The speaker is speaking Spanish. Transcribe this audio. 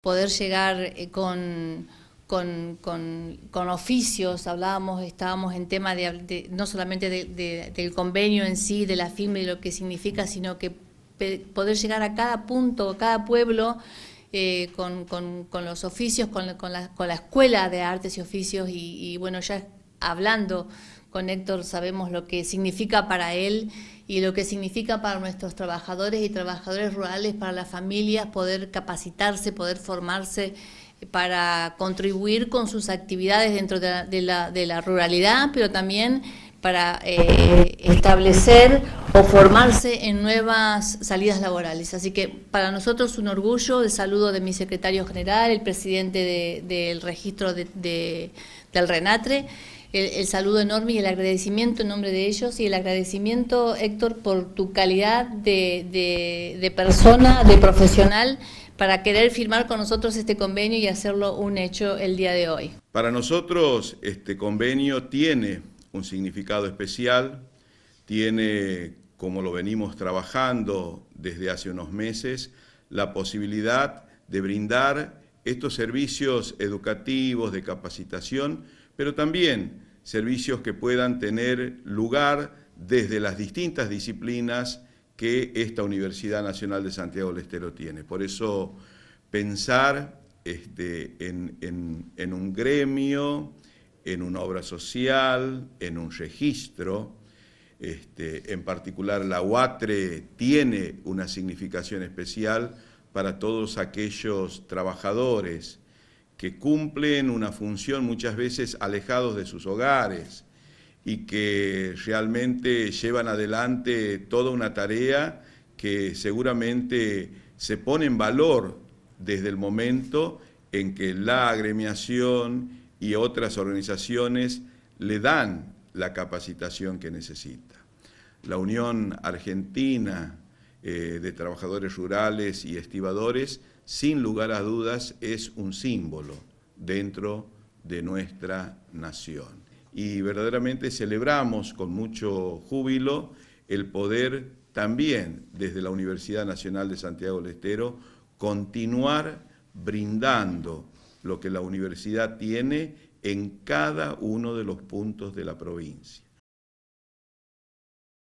poder llegar eh, con, con, con, oficios, hablábamos, estábamos en tema de, no solamente del convenio en sí, de la firma y lo que significa, sino que poder llegar a cada punto, a cada pueblo, eh, con, los oficios, con la, con, la, escuela de artes y oficios y bueno, ya hablando con Héctor sabemos lo que significa para él y lo que significa para nuestros trabajadores y trabajadores rurales, para las familias, poder capacitarse, poder formarse eh, para contribuir con sus actividades dentro de la, ruralidad, pero también para eh, establecer o formarse en nuevas salidas laborales. Así que para nosotros un orgullo, el saludo de mi secretario general, el presidente del registro del RENATRE el, saludo enorme y el agradecimiento en nombre de ellos y el agradecimiento, Héctor, por tu calidad de persona, de profesional, para querer firmar con nosotros este convenio y hacerlo un hecho el día de hoy. Para nosotros este convenio tiene un significado especial, tiene, como lo venimos trabajando desde hace unos meses, la posibilidad de brindar estos servicios educativos de capacitación pero también servicios que puedan tener lugar desde las distintas disciplinas que esta Universidad Nacional de Santiago del Estero tiene. Por eso pensar este, en, un gremio, en una obra social, en un registro, este, en particular la UATRE tiene una significación especial para todos aquellos trabajadores que cumplen una función muchas veces alejados de sus hogares y que realmente llevan adelante toda una tarea que seguramente se pone en valor desde el momento en que la agremiación y otras organizaciones le dan la capacitación que necesita. La Unión Argentina eh, de Trabajadores Rurales y Estibadores sin lugar a dudas es un símbolo dentro de nuestra nación. Y verdaderamente celebramos con mucho júbilo el poder también desde la Universidad Nacional de Santiago del Estero continuar brindando lo que la universidad tiene en cada uno de los puntos de la provincia.